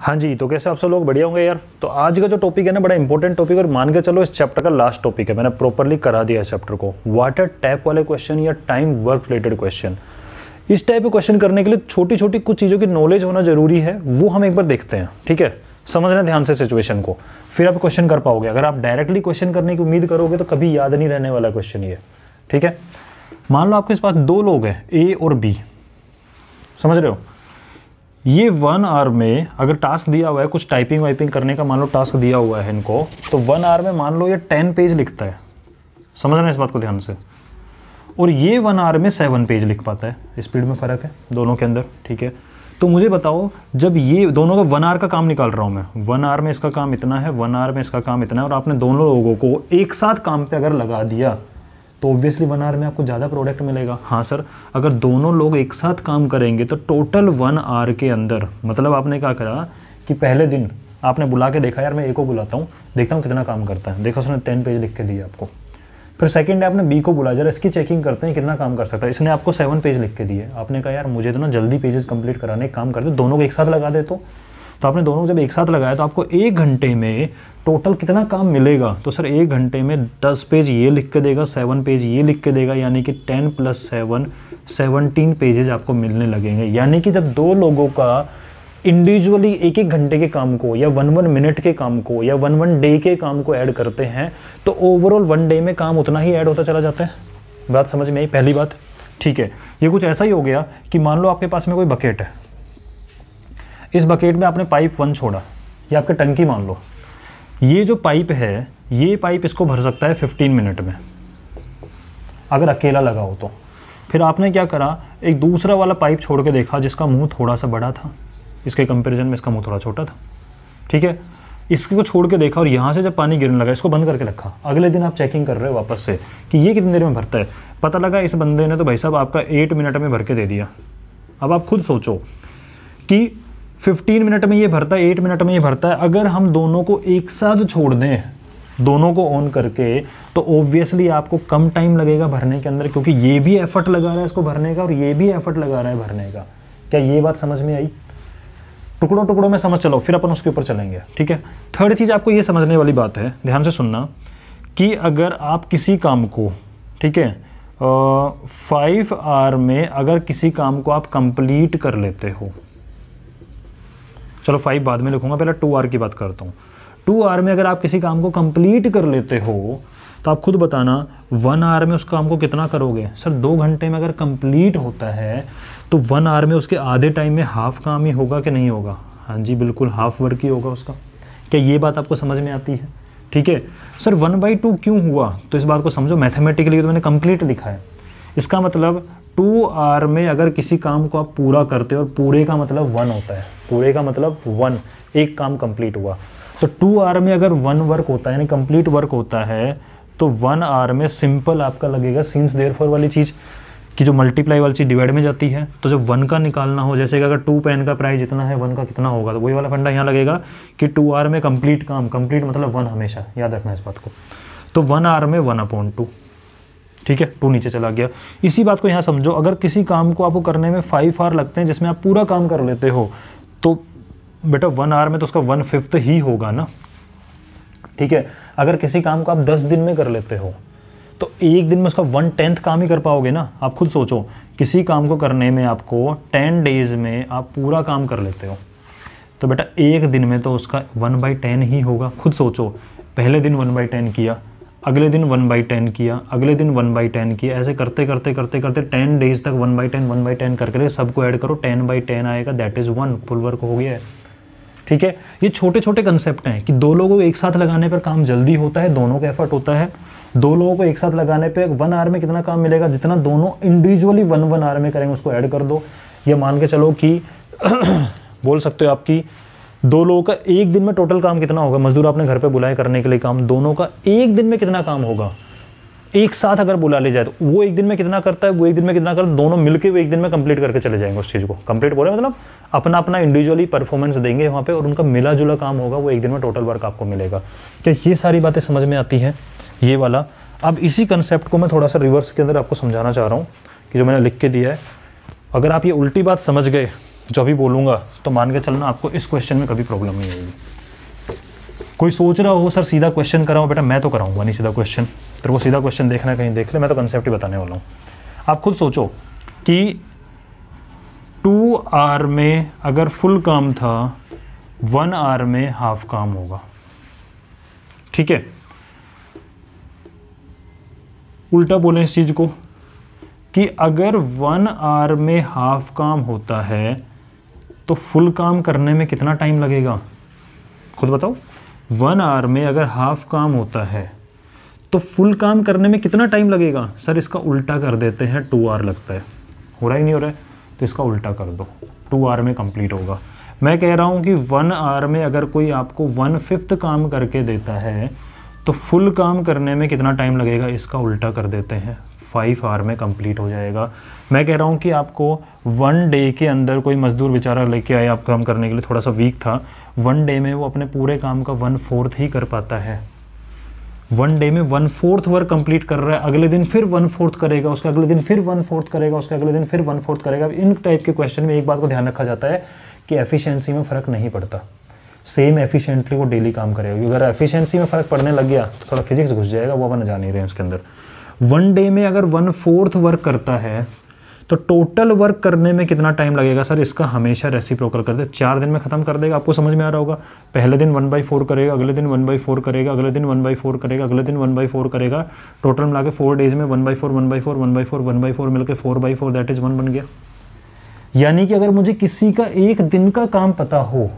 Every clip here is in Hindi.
हाँ जी तो कैसे आप सब लोग बढ़िया होंगे यार तो आज का जो टॉपिक है ना बड़ा इंपॉर्टेंट टॉपिक और मान के चलो इस चैप्टर का लास्ट टॉपिक है मैंने प्रॉपरली करा दिया इस चैप्टर को वाटर टैप वाले क्वेश्चन या टाइम वर्क रिलेटेड क्वेश्चन इस टाइप के क्वेश्चन करने के लिए छोटी छोटी कुछ चीज़ों की नॉलेज होना जरूरी है वो हम एक बार देखते हैं ठीक है समझना ध्यान से सिचुएशन को फिर आप क्वेश्चन कर पाओगे अगर आप डायरेक्टली क्वेश्चन करने की उम्मीद करोगे तो कभी याद नहीं रहने वाला क्वेश्चन ये ठीक है मान लो आपके पास दो लोग हैं ए और बी समझ रहे हो ये वन आवर में अगर टास्क दिया हुआ है कुछ टाइपिंग वाइपिंग करने का मान लो टास्क दिया हुआ है इनको तो वन आवर में मान लो ये टेन पेज लिखता है समझना इस बात को ध्यान से और ये वन आवर में सेवन पेज लिख पाता है स्पीड में फ़र्क है दोनों के अंदर ठीक है तो मुझे बताओ जब ये दोनों का वन आर का काम निकाल रहा हूँ मैं वन आर में इसका काम इतना है वन आर में इसका काम इतना है और आपने दोनों लोगों को एक साथ काम पे अगर लगा दिया तो ऑब्वियसली वन आवर में आपको ज़्यादा प्रोडक्ट मिलेगा हाँ सर अगर दोनों लोग एक साथ काम करेंगे तो टोटल वन आवर के अंदर मतलब आपने क्या करा कि पहले दिन आपने बुला के देखा यार मैं ए को बुलाता हूँ देखता हूँ कितना काम करता है देखा उसने टेन पेज लिख के दिए आपको फिर सेकेंड डे आपने बी को बुलाया जरा इसकी चेकिंग करते हैं कितना काम कर सकता है इसने आपको सेवन पेज लिख के दिए आपने कहा यार मुझे तो ना जल्दी पेजेस कंप्लीट कराने काम कर दो दोनों को एक साथ लगा दे तो तो आपने दोनों को जब एक साथ लगाया तो आपको एक घंटे में टोटल कितना काम मिलेगा तो सर एक घंटे में दस पेज ये लिख के देगा सेवन पेज ये लिख के देगा यानी कि ten plus seven seventeen pages आपको मिलने लगेंगे यानी कि जब दो लोगों का इंडिविजुअली एक एक घंटे के काम को या वन वन मिनट के काम को या वन वन डे के काम को ऐड करते हैं तो ओवरऑल वन डे में काम उतना ही ऐड होता चला जाता है बात समझ में आई पहली बात ठीक है ये कुछ ऐसा ही हो गया कि मान लो आपके पास में कोई बकेट है इस बकेट में आपने पाइप वन छोड़ा ये आपका टंकी मान लो ये जो पाइप है ये पाइप इसको भर सकता है फिफ्टीन मिनट में अगर अकेला लगा हो तो फिर आपने क्या करा एक दूसरा वाला पाइप छोड़ के देखा जिसका मुंह थोड़ा सा बड़ा था इसके कंपैरिजन में इसका मुंह थोड़ा छोटा था ठीक है इसके को छोड़ के देखा और यहाँ से जब पानी गिरने लगा इसको बंद करके रखा अगले दिन आप चेकिंग कर रहे हो वापस से कि ये कितनी देर में भरता है पता लगा इस बंदे ने तो भाई साहब आपका एट मिनट में भर के दे दिया अब आप खुद सोचो कि 15 मिनट में ये भरता है 8 मिनट में ये भरता है अगर हम दोनों को एक साथ छोड़ दें दोनों को ऑन करके तो ऑब्वियसली आपको कम टाइम लगेगा भरने के अंदर क्योंकि ये भी एफर्ट लगा रहा है इसको भरने का और ये भी एफर्ट लगा रहा है भरने का क्या ये बात समझ में आई टुकड़ों टुकड़ों में समझ चलो फिर अपन उसके ऊपर चलेंगे ठीक है थर्ड चीज़ आपको ये समझने वाली बात है ध्यान से सुनना कि अगर आप किसी काम को ठीक है फाइव आर में अगर किसी काम को आप कंप्लीट कर लेते हो चलो फाइव बाद में लिखूंगा पहले टू आर की बात करता हूँ टू आर में अगर आप किसी काम को कंप्लीट कर लेते हो तो आप खुद बताना वन आर में उस काम को कितना करोगे सर दो घंटे में अगर कंप्लीट होता है तो वन आर में उसके आधे टाइम में हाफ काम ही होगा कि नहीं होगा हाँ जी बिल्कुल हाफ वर्क ही होगा उसका क्या ये बात आपको समझ में आती है ठीक है सर वन बाई टू क्यों हुआ तो इस बात को समझो मैथमेटिकली तो मैंने कंप्लीट लिखा है इसका मतलब टू आर में अगर किसी काम को आप पूरा करते हो और पूरे का मतलब वन होता है पूरे का मतलब वन एक काम कंप्लीट हुआ तो टू आर में अगर वन वर्क होता है यानी कंप्लीट वर्क होता है तो वन आर में सिंपल आपका लगेगा सीन्स देर फॉर वाली चीज़ कि जो मल्टीप्लाई वाली चीज़ डिवाइड में जाती है तो जब वन का निकालना हो जैसे कि अगर टू पेन का प्राइस इतना है वन का कितना होगा तो वही वाला फंडा यहाँ लगेगा कि टू आर में कंप्लीट काम कंप्लीट मतलब वन हमेशा याद रखना इस बात को तो वन आर में वन अपॉइंट टू ठीक है टू नीचे चला गया इसी बात को यहाँ समझो अगर किसी काम को आपको करने में फाइव आर लगते हैं जिसमें आप पूरा काम कर लेते हो तो बेटा वन आवर में तो उसका वन फिफ्थ ही होगा ना ठीक है अगर किसी काम को आप दस दिन में कर लेते हो तो एक दिन में उसका वन टेंथ काम ही कर पाओगे ना आप खुद सोचो किसी काम को करने में आपको टेन डेज में आप पूरा काम कर लेते हो तो बेटा एक दिन में तो उसका वन बाई टेन ही होगा खुद सोचो पहले दिन वन बाई टेन किया अगले दिन वन बाई टेन किया अगले दिन वन बाई टेन किया ऐसे करते करते करते करते टेन डेज तक one by ten one by ten करके सबको ऐड करो टेन बाई टेन आएगा that is one full work हो गया है ठीक है ये छोटे छोटे कंसेप्ट हैं कि दो लोगों को एक साथ लगाने पर काम जल्दी होता है दोनों का एफर्ट होता है दो लोगों को एक साथ लगाने पर वन आर में कितना काम मिलेगा जितना दोनों इंडिविजुअली वन वन आर में करेंगे उसको ऐड कर दो ये मान के चलो कि बोल सकते हो आपकी दो लोगों का एक दिन में टोटल काम कितना होगा मजदूर आपने घर पे बुलाए करने के लिए काम दोनों का एक दिन में कितना काम होगा एक साथ अगर बुला ले जाए तो वो एक दिन में कितना करता है वो एक दिन में कितना करता है दोनों मिलकर वो एक दिन में कंप्लीट करके चले जाएंगे उस चीज़ को कंप्लीट बोले मतलब अपना अपना इंडिविजुअली परफॉर्मेंस देंगे वहाँ पे और उनका मिला जुला काम होगा वो एक दिन में टोटल वर्क आपको मिलेगा क्या ये सारी बातें समझ में आती हैं ये वाला अब इसी कंसेप्ट को मैं थोड़ा सा रिवर्स के अंदर आपको समझाना चाह रहा हूँ कि जो मैंने लिख के दिया है अगर आप ये उल्टी बात समझ गए जब भी बोलूँगा तो मान के चलना आपको इस क्वेश्चन में कभी प्रॉब्लम नहीं आएगी कोई सोच रहा हो सर सीधा क्वेश्चन कराऊँ बेटा मैं तो कराऊंगा नहीं सीधा क्वेश्चन फिर वो सीधा क्वेश्चन देखना कहीं देख ले मैं तो कंसेप्ट ही बताने वाला हूँ आप खुद सोचो कि टू आर में अगर फुल काम था वन आर में हाफ काम होगा ठीक है उल्टा बोलें इस चीज़ को कि अगर वन आर में हाफ काम होता है तो फुल काम करने में कितना टाइम लगेगा खुद बताओ वन आवर में अगर हाफ काम होता है तो फुल काम करने में कितना टाइम लगेगा सर इसका उल्टा कर देते हैं टू आवर लगता है हो रहा ही नहीं हो रहा है तो इसका उल्टा कर दो टू आवर में कंप्लीट होगा मैं कह रहा हूँ कि वन आवर में अगर कोई आपको वन फिफ्थ काम करके देता है तो फुल काम करने में कितना टाइम लगेगा इसका उल्टा कर देते हैं फाइव आवर में कंप्लीट हो जाएगा मैं कह रहा हूँ कि आपको वन डे के अंदर कोई मज़दूर बेचारा लेके आए आप काम करने के लिए थोड़ा सा वीक था वन डे में वो अपने पूरे काम का वन फोर्थ ही कर पाता है वन डे में वन फोर्थ वर्क कंप्लीट कर रहा है अगले दिन फिर वन फोर्थ करेगा उसके अगले दिन फिर वन फोर्थ करेगा उसके अगले दिन फिर वन फोर्थ करेगा इन टाइप के क्वेश्चन में एक बात को ध्यान रखा जाता है कि एफिशिएंसी में फ़र्क नहीं पड़ता सेम एफिशिएंटली वो डेली काम करेगा अगर एफिशिएंसी में फ़र्क पड़ने लग गया तो थोड़ा फिजिक्स घुस जाएगा वो अपन जा नहीं रहे हैं उसके अंदर वन डे में अगर वन फोर्थ वर्क करता है तो टोटल वर्क करने में कितना टाइम लगेगा सर इसका हमेशा रेसिप्रोकल कर दे चार दिन में ख़त्म कर देगा आपको समझ में आ रहा होगा पहले दिन वन बाई फोर करेगा अगले दिन वन बाई फोर करेगा अगले दिन वन बाई फोर करेगा अगले दिन वन बाई फोर करेगा टोटल मिला के फोर डेज में one by four one by four one by four one by four मिलकर four by four that is one बन गया यानी कि अगर मुझे किसी का एक दिन का काम पता हो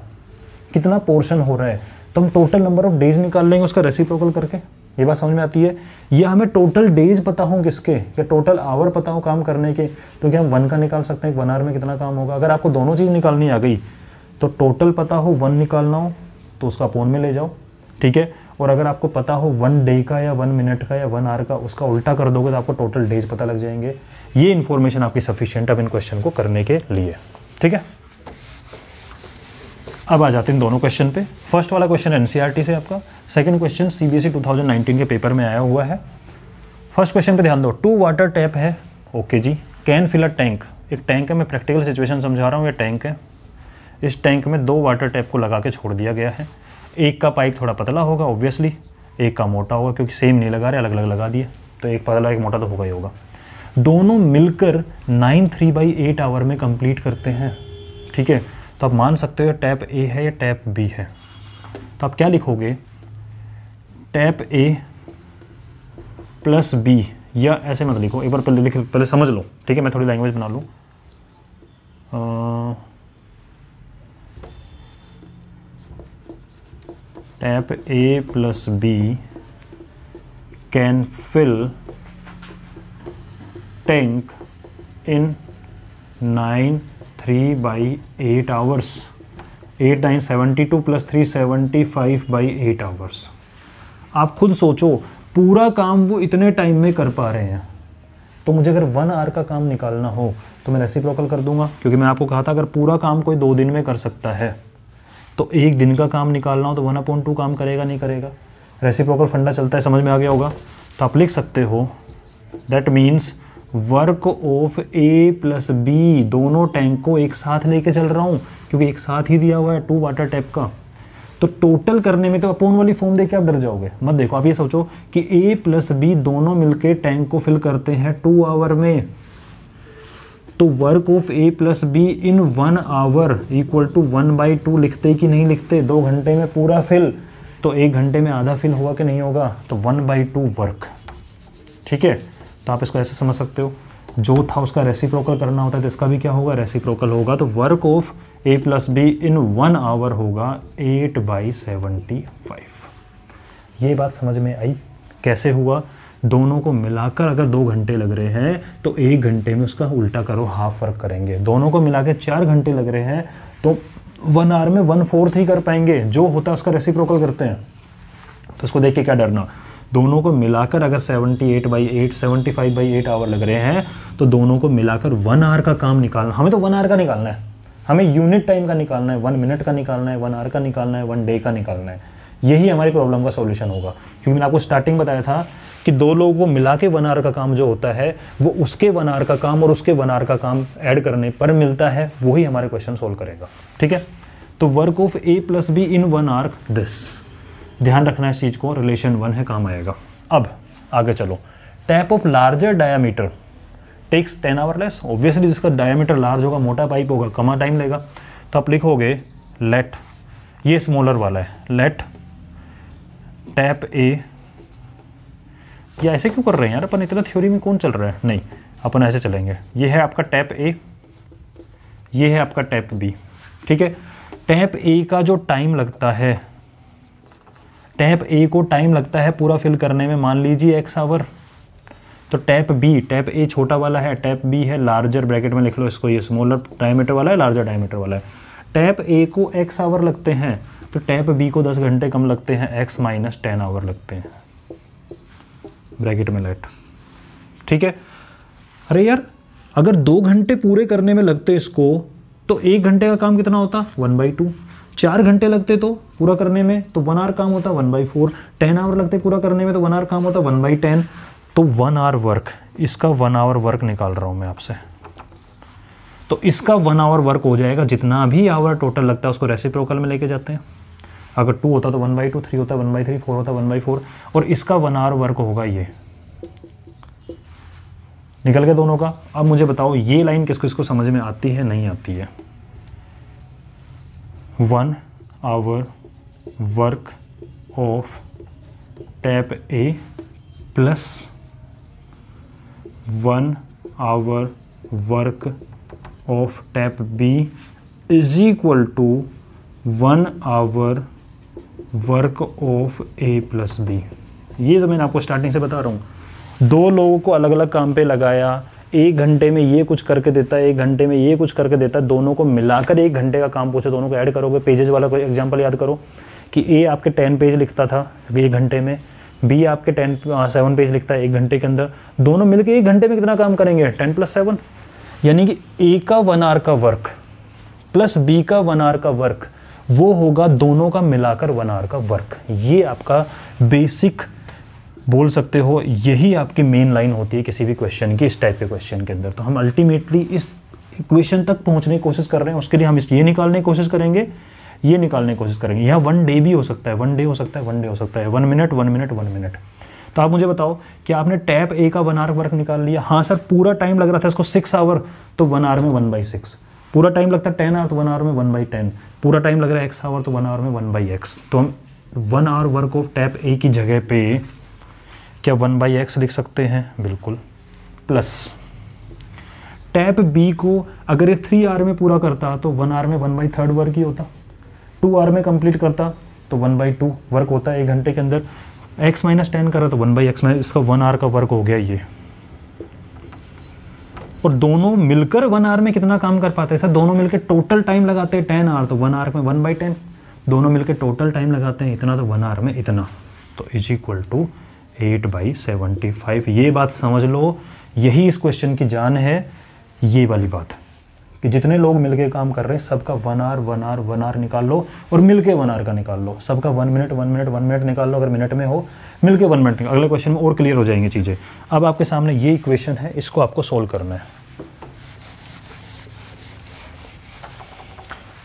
कितना पोर्शन हो रहा है तो हम टोटल नंबर ऑफ डेज निकाल लेंगे उसका रेसिप्रोकल करके ये बात समझ में आती है या हमें टोटल डेज पता हो किसके या टोटल आवर पता हो काम करने के तो क्या हम वन का निकाल सकते हैं वन आवर में कितना काम होगा अगर आपको दोनों चीज़ निकालनी आ गई तो टोटल पता हो वन निकालना हो तो उसका फोन में ले जाओ ठीक है और अगर आपको पता हो वन डे का या वन मिनट का या वन आवर का उसका उल्टा कर दोगे तो आपको टोटल डेज पता लग जाएंगे ये इन्फॉर्मेशन आपकी सफिशियंट अब इन क्वेश्चन को करने के लिए ठीक है अब आ जाते हैं दोनों क्वेश्चन पे फर्स्ट वाला क्वेश्चन एन e से आपका सेकेंड क्वेश्चन सी बी के पेपर में आया हुआ है फर्स्ट क्वेश्चन पे ध्यान दो टू वाटर टैप है ओके जी कैन फिल अ टैंक एक टैंक है मैं प्रैक्टिकल सिचुएशन समझा रहा हूँ ये टैंक है इस टैंक में दो वाटर टैप को लगा के छोड़ दिया गया है एक का पाइप थोड़ा पतला होगा ऑब्वियसली एक का मोटा होगा क्योंकि सेम नहीं लगा रहे अलग अलग लगा दिए तो एक पतला एक मोटा तो होगा ही होगा दोनों मिलकर nine three by eight hour में कंप्लीट करते हैं ठीक है तो आप मान सकते हो टैप ए है या टैप बी है तो आप क्या लिखोगे टैप ए प्लस बी या ऐसे मत लिखो एक बार पहले लिख पहले समझ लो ठीक है मैं थोड़ी लैंग्वेज बना लूँ tap A plus B can fill tank in nine three by eight hours eight nine seventy two plus three seventy five by eight hours आप खुद सोचो पूरा काम वो इतने टाइम में कर पा रहे हैं तो मुझे अगर वन आवर का काम निकालना हो तो मैं रेसिप्रोकल कर दूंगा क्योंकि मैं आपको कहा था अगर पूरा काम कोई दो दिन में कर सकता है तो एक दिन का काम निकालना हो तो वन अपॉइंट टू काम करेगा नहीं करेगा रेसिप्रोकल फंडा चलता है समझ में आ गया होगा तो आप लिख सकते हो that means work of A plus B दोनों टैंक को एक साथ लेके चल रहा हूँ क्योंकि एक साथ ही दिया हुआ है टू वाटर टैप का तो टोटल करने में तो अपोन वाली फॉर्म देख के आप डर जाओगे मत देखो आप ये सोचो कि ए प्लस बी दोनों मिलके टैंक को फिल करते हैं टू आवर में तो work of A plus B in one hour equal to one by two लिखते कि नहीं लिखते दो घंटे में पूरा फिल तो एक घंटे में आधा फिल हुआ कि नहीं होगा तो वन बाई टू वर्क ठीक है तो आप इसको ऐसे समझ सकते हो जो था उसका रेसिप्रोकल करना होता है तो इसका भी क्या होगा रेसिप्रोकल होगा तो work of A plus B in one hour होगा एट बाई सेवेंटी फाइव ये बात समझ में आई कैसे हुआ दोनों को मिलाकर अगर दो घंटे लग रहे हैं तो एक घंटे में उसका उल्टा करो हाफ वर्क करेंगे दोनों को मिला के चार घंटे लग रहे हैं तो वन आवर में वन फोर्थ ही कर पाएंगे जो होता है उसका रेसिप्रोकल करते हैं तो उसको देख के क्या डरना दोनों को मिलाकर अगर 78 eight by eight seventy five by eight hour लग रहे हैं तो दोनों को मिलाकर वन आवर का काम निकालना हमें तो वन आवर का निकालना है हमें यूनिट टाइम का निकालना है वन मिनट का निकालना है वन आवर का निकालना है वन डे का निकालना है यही हमारी प्रॉब्लम का सोल्यूशन होगा क्योंकि मैंने आपको स्टार्टिंग बताया था कि दो लोगों को मिला के वन आर का काम जो होता है वो उसके वन आर का काम और उसके वन आर का काम ऐड करने पर मिलता है वही हमारे क्वेश्चन सोल्व करेगा ठीक है तो work of A plus B in one hour this ध्यान रखना इस चीज़ को रिलेशन वन है काम आएगा अब आगे चलो tap of larger diameter takes ten hour less obviously जिसका डायामीटर लार्ज होगा मोटा पाइप होगा कमा टाइम लेगा तो आप लिखोगे लेट ये स्मॉलर वाला है लेट टैप ए या ऐसे क्यों कर रहे हैं यार अपन इतना थ्योरी में कौन चल रहा है नहीं अपन ऐसे चलेंगे ये है आपका टैप ए ये है आपका टैप बी ठीक है टैप ए का जो टाइम लगता है टैप ए को टाइम लगता है पूरा फिल करने में मान लीजिए एक्स आवर तो टैप बी टैप ए छोटा वाला है टैप बी है लार्जर ब्रैकेट में लिख लो इसको ये स्मॉलर डायमीटर वाला है लार्जर डायमीटर वाला है टैप ए को एक्स आवर लगते हैं तो टैप बी को दस घंटे कम लगते हैं एक्स माइनस टेन आवर लगते हैं ब्रैकेट में लेट ठीक है अरे यार अगर दो घंटे पूरे करने में लगते इसको तो एक घंटे का काम कितना होता वन बाई टू चार घंटे लगते तो पूरा करने में तो वन आवर काम होता है one by four ten hour लगते पूरा करने में तो वन आवर काम होता है वन बाई टेन तो वन आवर वर्क इसका वन आवर वर्क निकाल रहा हूँ मैं आपसे तो इसका वन आवर वर्क हो जाएगा जितना भी आवर टोटल लगता है उसको रेसिप्रोकल में लेके जाते हैं अगर टू होता तो वन बाई टू थ्री होता वन बाई थ्री फोर होता वन बाई फोर और इसका वन आवर वर्क होगा ये निकल गया दोनों का अब मुझे बताओ ये लाइन किसको इसको समझ में आती है नहीं आती है one hour work of tap A plus one hour work of tap B is equal to one hour work of A plus B ये तो मैंने आपको स्टार्टिंग से बता रहा हूँ दो लोगों को अलग अलग काम पे लगाया एक घंटे में ये कुछ करके देता है एक घंटे में ये कुछ करके देता है दोनों को मिलाकर एक घंटे का काम पूछा दोनों को ऐड करोगे पेजेज वाला कोई एग्जाम्पल याद करो कि ए आपके टेन पेज लिखता था एक घंटे में बी आपके टेन हाँ, सेवन पेज लिखता है एक घंटे के अंदर दोनों मिलकर एक घंटे में कितना काम करेंगे टेन प्लस सेवन यानी कि ए का वन आर का वर्क प्लस बी का वन आर का वर्क वो होगा दोनों का मिलाकर वन आर का वर्क ये आपका बेसिक बोल सकते हो यही आपकी मेन लाइन होती है किसी भी क्वेश्चन की इस टाइप के क्वेश्चन के अंदर तो हम अल्टीमेटली इस क्वेश्चन तक पहुंचने की कोशिश कर रहे हैं उसके लिए हम इस ये निकालने की कोशिश करेंगे ये निकालने की कोशिश करेंगे यहाँ वन डे भी हो सकता है वन डे हो सकता है वन डे हो सकता है one minute one minute one minute तो आप मुझे बताओ कि आपने टैप ए का वन आर वर्क निकाल लिया हाँ सर पूरा टाइम लग रहा था इसको सिक्स आवर तो वन आवर में वन बाई सिक्स पूरा टाइम लगता है टेन आवर तो वन आवर में वन बाई टेन पूरा टाइम लग रहा है एक्स आवर तो वन आवर में वन बाई एक्स तो हम one hour work of tap A की जगह पे क्या वन बाई एक्स लिख सकते हैं बिल्कुल प्लस टैप बी को अगर ये थ्री आर में पूरा करता तो वन आर में वन बाई थर्ड वर्क ही होता टू आर में कंप्लीट करता तो वन बाई टू वर्क होता है एक घंटे के अंदर एक्स माइनस टेन करा तो वन बाई एक्स माइनस इसका वन आर का वर्क हो गया ये और दोनों मिलकर वन आर में कितना काम कर पाते हैं सर दोनों मिलकर टोटल टाइम लगाते हैं टेन आर तो वन आर में वन बाई टेन दोनों मिलकर टोटल टाइम लगाते हैं इतना तो वन आर में इतना तो is equal to eight by seventy five ये बात समझ लो यही इस क्वेश्चन की जान है ये वाली बात है कि जितने लोग मिलके काम कर रहे हैं सबका one hour one hour one hour निकाल लो और मिलके वन आर का निकाल लो सबका one minute one minute one minute निकाल लो अगर मिनट में हो मिलके वन मिनट अगले क्वेश्चन में और क्लियर हो जाएंगी चीज़ें अब आपके सामने ये इक्वेशन है इसको आपको सोल्व करना है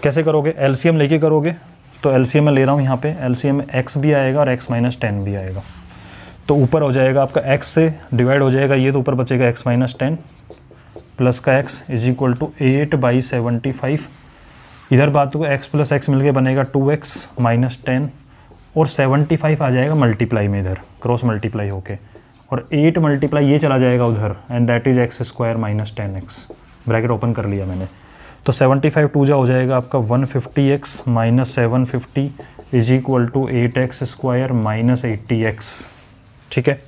कैसे करोगे एलसीएम लेके करोगे तो एलसीएम में ले रहा हूँ यहाँ पे एलसीएम में एक्स भी आएगा और एक्स माइनस टेन भी आएगा तो ऊपर हो जाएगा आपका एक्स से डिवाइड हो जाएगा ये तो ऊपर बचेगा एक्स माइनस टेन प्लस का x is equal to eight by seventy five इधर बात को एक्स प्लस एक्स मिलकर बनेगा टू एक्स माइनस टेन और सेवेंटी फाइव आ जाएगा मल्टीप्लाई में इधर क्रॉस मल्टीप्लाई होके और एट मल्टीप्लाई ये चला जाएगा उधर and that is x square minus ten x bracket open कर लिया मैंने तो सेवेंटी फाइव टू जा हो जाएगा आपका one fifty x minus seven fifty is equal to eight x square minus eighty x ठीक है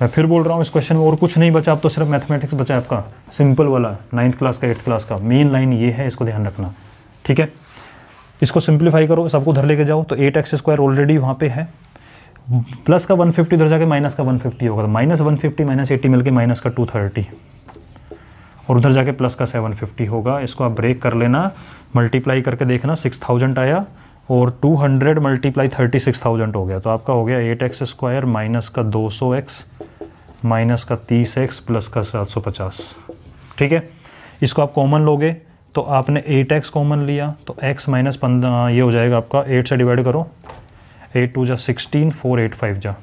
मैं फिर बोल रहा हूँ इस क्वेश्चन में और कुछ नहीं बचा अब तो सिर्फ मैथमेटिक्स बचा आपका सिंपल वाला नाइन्थ क्लास का एट्थ क्लास का मेन लाइन ये है इसको ध्यान रखना ठीक है इसको सिंप्लीफाई करो सबको उधर लेके जाओ तो एट एक्स स्क्वायर ऑलरेडी वहाँ पे है प्लस का 150 उधर जाके माइनस का 150 होगा तो minus one fifty minus eighty मिलकर माइनस का 230 और उधर जाके प्लस का 750 होगा इसको आप ब्रेक कर लेना मल्टीप्लाई करके देखना 6000 आया और 200 मल्टीप्लाई थर्टी सिक्स हो गया तो आपका हो गया एट एक्स स्क्वायर माइनस का सौ एक्स माइनस का तीस एक्स प्लस का 750 ठीक है इसको आप कॉमन लोगे तो आपने 8x कॉमन लिया तो x माइनस पंद्रह ये हो जाएगा आपका 8 से डिवाइड करो 8 टू जा सिक्सटीन फोर एट फाइव जा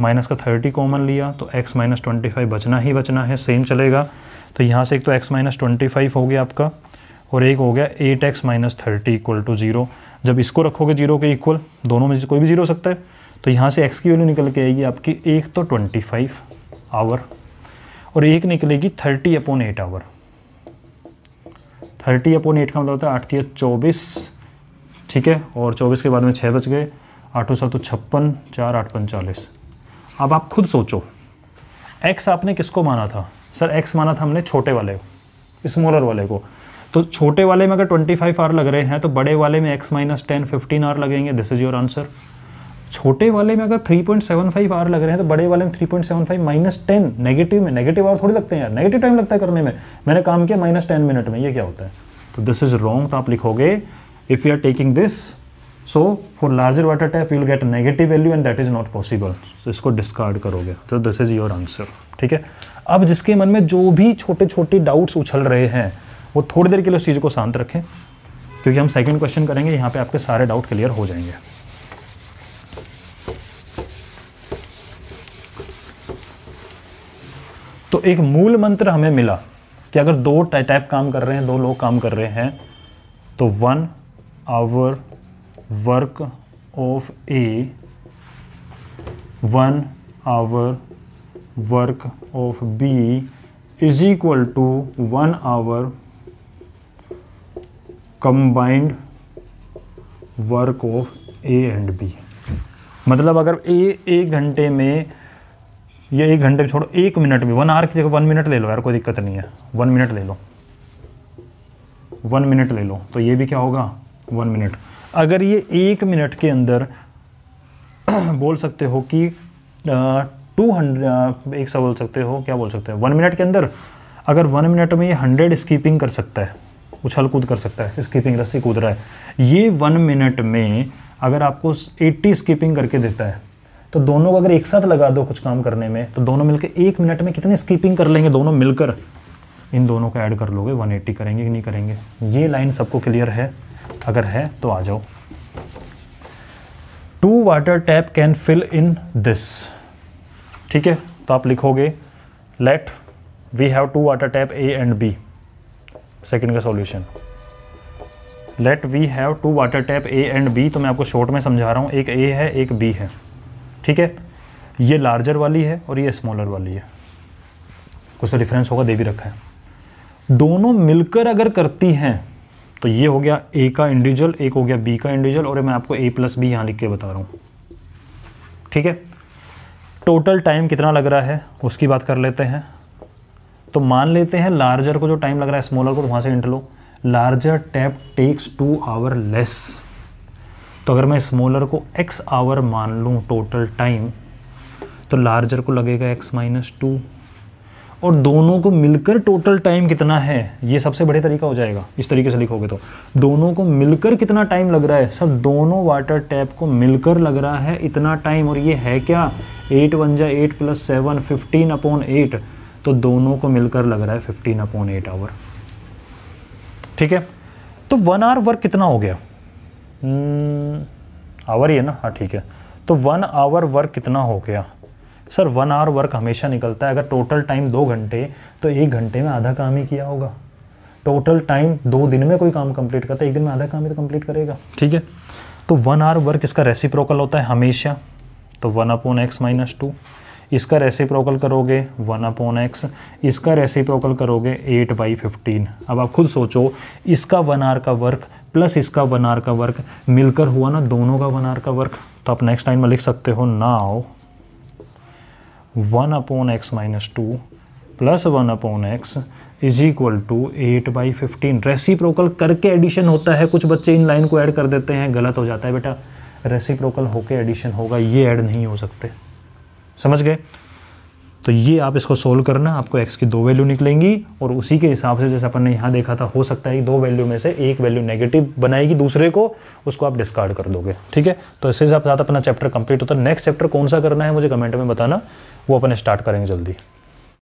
माइनस का 30 कॉमन लिया तो x माइनस ट्वेंटी फाइव बचना ही बचना है सेम चलेगा तो यहाँ से एक तो x माइनस ट्वेंटी फाइव हो गया आपका और एक हो गया 8x x minus thirty equal to zero जब इसको रखोगे जीरो के इक्वल दोनों में से कोई भी जीरो हो सकता है तो यहाँ से एक्स की वैल्यू निकल के आएगी आपकी एक तो ट्वेंटी फाइव आवर और एक निकलेगी thirty upon eight hour thirty upon eight का मतलब होता है आठ थी चौबीस ठीक है और चौबीस के बाद में छः बज गए आठों सातों छप्पन चार आठ पंचालीस अब आप खुद सोचो एक्स आपने किसको माना था सर एक्स माना था हमने छोटे वाले को स्मॉलर वाले को तो छोटे वाले में अगर 25 आवर लग रहे हैं तो बड़े वाले में x minus ten fifteen hour लगेंगे दिस इज़ योर आंसर छोटे वाले में अगर 3.75 आवर लग रहे हैं तो बड़े वाले में 3.75 माइनस टेन नेगेटिव में नेगेटिव आवर थोड़ी लगते हैं यार नेगेटिव टाइम लगता है करने में मैंने काम किया माइनस टेन मिनट में ये क्या होता है तो दिस इज़ रॉन्ग तो आप लिखोगे if you are taking this so for larger water tap will get negative value and that is not possible तो इसको डिस्कार्ड करोगे तो दिस इज़ योर आंसर ठीक है अब जिसके मन में जो भी छोटे छोटे डाउट्स उछल रहे हैं वो थोड़ी देर के लिए उस चीज़ को शांत रखें क्योंकि हम सेकेंड क्वेश्चन करेंगे यहाँ पर आपके सारे डाउट क्लियर हो जाएंगे तो एक मूल मंत्र हमें मिला कि अगर दो टाइप काम कर रहे हैं दो लोग काम कर रहे हैं तो one hour work of A one hour work of B is equal to one hour combined work of A and B मतलब अगर ए एक घंटे में या एक घंटे में छोड़ो एक मिनट में वन आवर की जगह वन मिनट ले लो यार कोई दिक्कत नहीं है वन मिनट ले लो वन मिनट ले लो तो ये भी क्या होगा वन मिनट अगर ये एक मिनट के अंदर बोल सकते हो कि टू हंड्रेड एक सा बोल सकते हो क्या बोल सकते हो वन मिनट के अंदर अगर वन मिनट में ये हंड्रेड स्कीपिंग कर सकता है उछल कूद कर सकता है स्कीपिंग रस्सी कूद रहा है ये वन मिनट में अगर आपको 80 स्कीपिंग करके देता है तो दोनों को अगर एक साथ लगा दो कुछ काम करने में तो दोनों मिलकर एक मिनट में कितनी स्कीपिंग कर लेंगे दोनों मिलकर इन दोनों को ऐड कर लोगे 180 करेंगे कि नहीं करेंगे ये लाइन सबको क्लियर है अगर है तो आ जाओ two water tap can fill in this ठीक है तो आप लिखोगे let we have two water tap A and B second का solution let we have two water tap A and B तो मैं आपको शॉर्ट में समझा रहा हूँ एक ए है एक बी है ठीक है ये लार्जर वाली है और ये स्मॉलर वाली है कुछ तो डिफरेंस होगा दे भी रखा है दोनों मिलकर अगर करती हैं तो ये हो गया ए का इंडिविजुअल एक हो गया बी का इंडिविजुअल और मैं आपको ए प्लस बी यहाँ लिख के बता रहा हूँ ठीक है टोटल टाइम कितना लग रहा है उसकी बात कर लेते हैं तो मान लेते हैं लार्जर को जो टाइम लग रहा है स्मॉलर को तो वहां से इंट लो larger tap takes two hour less तो अगर मैं स्मॉलर को एक्स आवर मान लूँ टोटल टाइम तो लार्जर को लगेगा एक्स माइनस टू और दोनों को मिलकर टोटल टाइम कितना है ये सबसे बड़े तरीका हो जाएगा इस तरीके से लिखोगे तो दोनों को मिलकर कितना टाइम लग रहा है सब दोनों वाटर टैप को मिलकर लग रहा है इतना टाइम और ये है क्या एट वन जा eight plus seven fifteen upon eight तो दोनों को मिलकर लग रहा है फिफ्टीन अपॉन एट आवर ठीक है तो वन आवर वर्क कितना हो गया आवर hmm, ही है ना हाँ ठीक है तो वन आवर वर्क कितना हो गया सर वन आवर वर्क हमेशा निकलता है अगर टोटल टाइम दो घंटे तो एक घंटे में आधा काम ही किया होगा टोटल टाइम दो दिन में कोई काम कंप्लीट करता है एक दिन में आधा काम ही तो कंप्लीट करेगा ठीक है तो वन आवर वर्क इसका रेसिप्रोकल होता है हमेशा तो one upon x minus two इसका रेसिप्रोकल करोगे वन अपॉन एक्स इसका रेसिप्रोकल करोगे एट बाई फिफ्टीन अब आप खुद सोचो इसका वन आर का वर्क प्लस इसका वन आर का वर्क मिलकर हुआ ना दोनों का वन आर का वर्क तो आप नेक्स्ट लाइन में लिख सकते हो आओ one upon x minus two plus one upon x is equal to eight by fifteen reciprocal करके एडिशन होता है कुछ बच्चे इन लाइन को ऐड कर देते हैं गलत हो जाता है बेटा रेसिप्रोकल होके एडिशन होगा ये ऐड नहीं हो सकते समझ गए तो ये आप इसको सोल्व करना आपको एक्स की दो वैल्यू निकलेंगी और उसी के हिसाब से जैसे अपन ने यहाँ देखा था हो सकता है कि दो वैल्यू में से एक वैल्यू नेगेटिव बनाएगी दूसरे को उसको आप डिस्कार्ड कर दोगे ठीक है तो इससे साथ अपना चैप्टर कंप्लीट होता है नेक्स्ट चैप्टर कौन सा करना है मुझे कमेंट में बताना वो अपन स्टार्ट करेंगे जल्दी